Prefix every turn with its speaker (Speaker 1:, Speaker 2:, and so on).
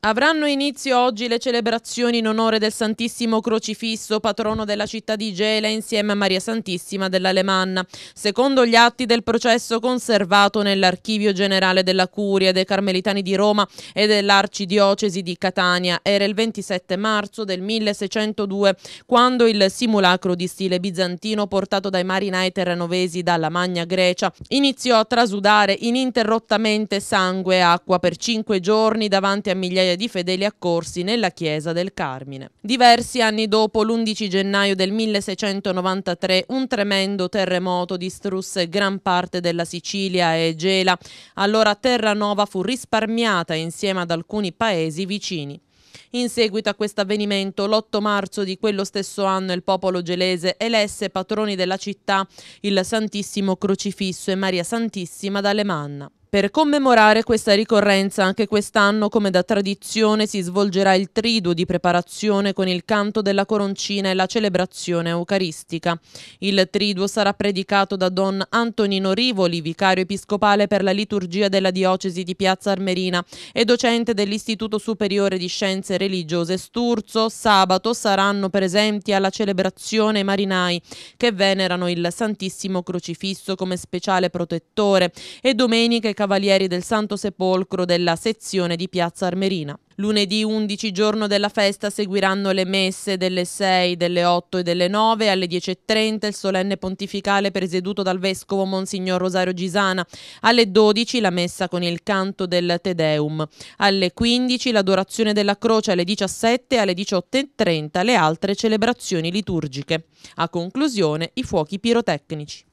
Speaker 1: Avranno inizio oggi le celebrazioni in onore del Santissimo Crocifisso, patrono della città di Gela, insieme a Maria Santissima dell'Alemanna, secondo gli atti del processo conservato nell'Archivio Generale della Curia dei Carmelitani di Roma e dell'Arcidiocesi di Catania. Era il 27 marzo del 1602, quando il simulacro di stile bizantino portato dai marinai terranovesi dalla Magna Grecia iniziò a trasudare ininterrottamente sangue e acqua per cinque giorni davanti a migliaia migliaia di fedeli accorsi nella chiesa del Carmine. Diversi anni dopo, l'11 gennaio del 1693, un tremendo terremoto distrusse gran parte della Sicilia e Gela. Allora Terranova fu risparmiata insieme ad alcuni paesi vicini. In seguito a questo avvenimento, l'8 marzo di quello stesso anno il popolo gelese elesse patroni della città il Santissimo Crocifisso e Maria Santissima d'Alemanna. Per commemorare questa ricorrenza anche quest'anno, come da tradizione, si svolgerà il triduo di preparazione con il canto della coroncina e la celebrazione eucaristica. Il triduo sarà predicato da Don Antonino Rivoli, vicario episcopale per la liturgia della diocesi di Piazza Armerina e docente dell'Istituto Superiore di Scienze Religiose Sturzo. Sabato saranno presenti alla celebrazione i marinai che venerano il Santissimo Crocifisso come speciale protettore e domenica Cavalieri del Santo Sepolcro della sezione di Piazza Armerina. Lunedì 11 giorno della festa seguiranno le messe delle 6, delle 8 e delle 9 alle 10.30 il solenne pontificale presieduto dal vescovo Monsignor Rosario Gisana, alle 12 la messa con il canto del Tedeum, alle 15 l'adorazione della croce, alle 17 alle 18.30 le altre celebrazioni liturgiche. A conclusione i fuochi pirotecnici.